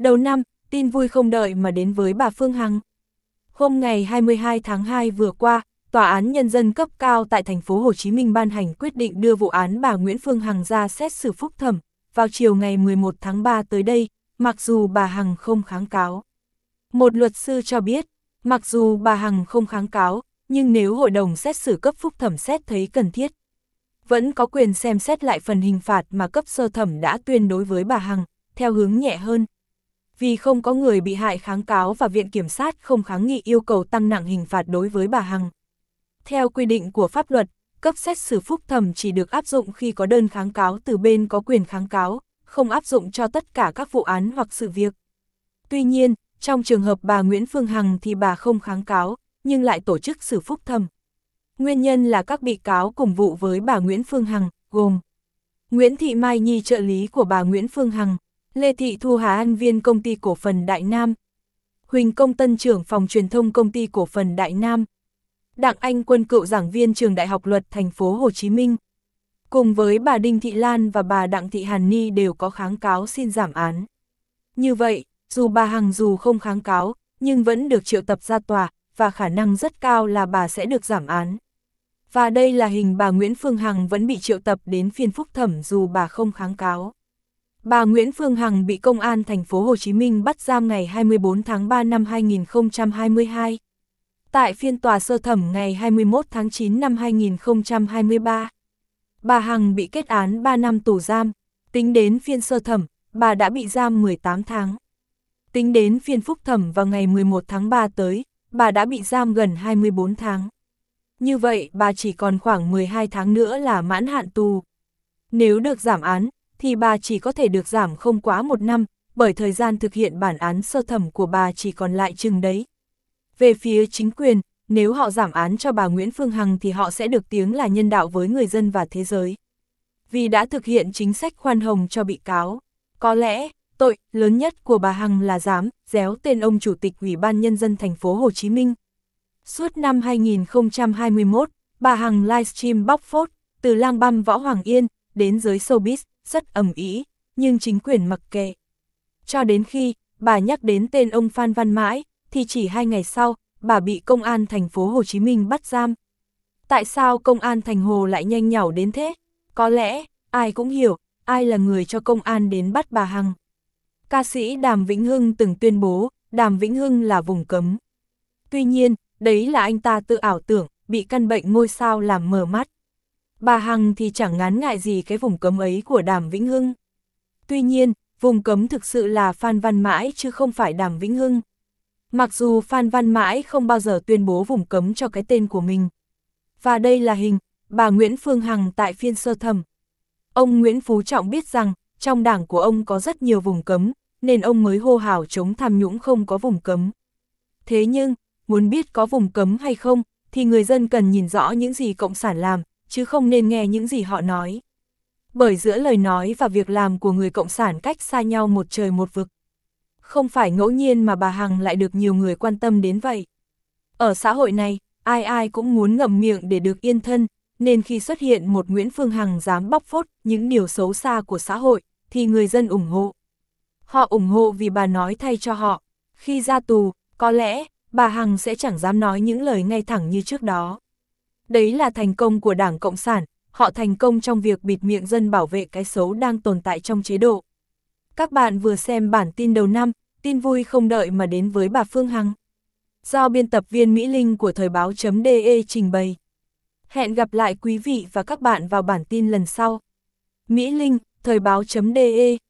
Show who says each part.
Speaker 1: Đầu năm, tin vui không đợi mà đến với bà Phương Hằng. Hôm ngày 22 tháng 2 vừa qua, Tòa án Nhân dân cấp cao tại thành phố Hồ Chí Minh ban hành quyết định đưa vụ án bà Nguyễn Phương Hằng ra xét xử phúc thẩm vào chiều ngày 11 tháng 3 tới đây, mặc dù bà Hằng không kháng cáo. Một luật sư cho biết, mặc dù bà Hằng không kháng cáo, nhưng nếu hội đồng xét xử cấp phúc thẩm xét thấy cần thiết, vẫn có quyền xem xét lại phần hình phạt mà cấp sơ thẩm đã tuyên đối với bà Hằng, theo hướng nhẹ hơn, vì không có người bị hại kháng cáo và Viện Kiểm sát không kháng nghị yêu cầu tăng nặng hình phạt đối với bà Hằng. Theo quy định của pháp luật, cấp xét xử phúc thẩm chỉ được áp dụng khi có đơn kháng cáo từ bên có quyền kháng cáo, không áp dụng cho tất cả các vụ án hoặc sự việc. Tuy nhiên, trong trường hợp bà Nguyễn Phương Hằng thì bà không kháng cáo, nhưng lại tổ chức xử phúc thẩm. Nguyên nhân là các bị cáo cùng vụ với bà Nguyễn Phương Hằng, gồm Nguyễn Thị Mai Nhi trợ lý của bà Nguyễn Phương Hằng, Lê Thị Thu Hà An viên công ty cổ phần Đại Nam, Huỳnh Công Tân trưởng phòng truyền thông công ty cổ phần Đại Nam, Đặng Anh Quân cựu giảng viên trường Đại học Luật thành phố Hồ Chí Minh. Cùng với bà Đinh Thị Lan và bà Đặng Thị Hàn Ni đều có kháng cáo xin giảm án. Như vậy, dù bà Hằng dù không kháng cáo, nhưng vẫn được triệu tập ra tòa, và khả năng rất cao là bà sẽ được giảm án. Và đây là hình bà Nguyễn Phương Hằng vẫn bị triệu tập đến phiên phúc thẩm dù bà không kháng cáo. Bà Nguyễn Phương Hằng bị Công an thành phố Hồ Chí Minh bắt giam ngày 24 tháng 3 năm 2022. Tại phiên tòa sơ thẩm ngày 21 tháng 9 năm 2023, bà Hằng bị kết án 3 năm tù giam, tính đến phiên sơ thẩm, bà đã bị giam 18 tháng. Tính đến phiên phúc thẩm vào ngày 11 tháng 3 tới, bà đã bị giam gần 24 tháng. Như vậy, bà chỉ còn khoảng 12 tháng nữa là mãn hạn tù. Nếu được giảm án, thì bà chỉ có thể được giảm không quá một năm, bởi thời gian thực hiện bản án sơ thẩm của bà chỉ còn lại chừng đấy. Về phía chính quyền, nếu họ giảm án cho bà Nguyễn Phương Hằng thì họ sẽ được tiếng là nhân đạo với người dân và thế giới. Vì đã thực hiện chính sách khoan hồng cho bị cáo, có lẽ tội lớn nhất của bà Hằng là dám déo tên ông chủ tịch Ủy ban nhân dân thành phố Hồ Chí Minh. Suốt năm 2021, bà Hằng livestream bóc phốt từ lang băm Võ Hoàng Yên đến giới showbiz, rất ầm ĩ, nhưng chính quyền mặc kệ. Cho đến khi, bà nhắc đến tên ông Phan Văn Mãi, thì chỉ hai ngày sau, bà bị công an thành phố Hồ Chí Minh bắt giam. Tại sao công an thành hồ lại nhanh nhảu đến thế? Có lẽ, ai cũng hiểu, ai là người cho công an đến bắt bà Hằng. Ca sĩ Đàm Vĩnh Hưng từng tuyên bố, Đàm Vĩnh Hưng là vùng cấm. Tuy nhiên, đấy là anh ta tự ảo tưởng, bị căn bệnh ngôi sao làm mờ mắt bà Hằng thì chẳng ngán ngại gì cái vùng cấm ấy của Đàm Vĩnh Hưng. Tuy nhiên, vùng cấm thực sự là Phan Văn Mãi chứ không phải Đàm Vĩnh Hưng. Mặc dù Phan Văn Mãi không bao giờ tuyên bố vùng cấm cho cái tên của mình. Và đây là hình, bà Nguyễn Phương Hằng tại phiên sơ thẩm. Ông Nguyễn Phú Trọng biết rằng, trong đảng của ông có rất nhiều vùng cấm, nên ông mới hô hào chống tham nhũng không có vùng cấm. Thế nhưng, muốn biết có vùng cấm hay không, thì người dân cần nhìn rõ những gì Cộng sản làm, chứ không nên nghe những gì họ nói. Bởi giữa lời nói và việc làm của người Cộng sản cách xa nhau một trời một vực. Không phải ngẫu nhiên mà bà Hằng lại được nhiều người quan tâm đến vậy. Ở xã hội này, ai ai cũng muốn ngậm miệng để được yên thân, nên khi xuất hiện một Nguyễn Phương Hằng dám bóc phốt những điều xấu xa của xã hội, thì người dân ủng hộ. Họ ủng hộ vì bà nói thay cho họ. Khi ra tù, có lẽ, bà Hằng sẽ chẳng dám nói những lời ngay thẳng như trước đó. Đấy là thành công của Đảng Cộng sản, họ thành công trong việc bịt miệng dân bảo vệ cái xấu đang tồn tại trong chế độ. Các bạn vừa xem bản tin đầu năm, tin vui không đợi mà đến với bà Phương Hằng. Do biên tập viên Mỹ Linh của Thời báo.de trình bày. Hẹn gặp lại quý vị và các bạn vào bản tin lần sau. Mỹ Linh, Thời báo.de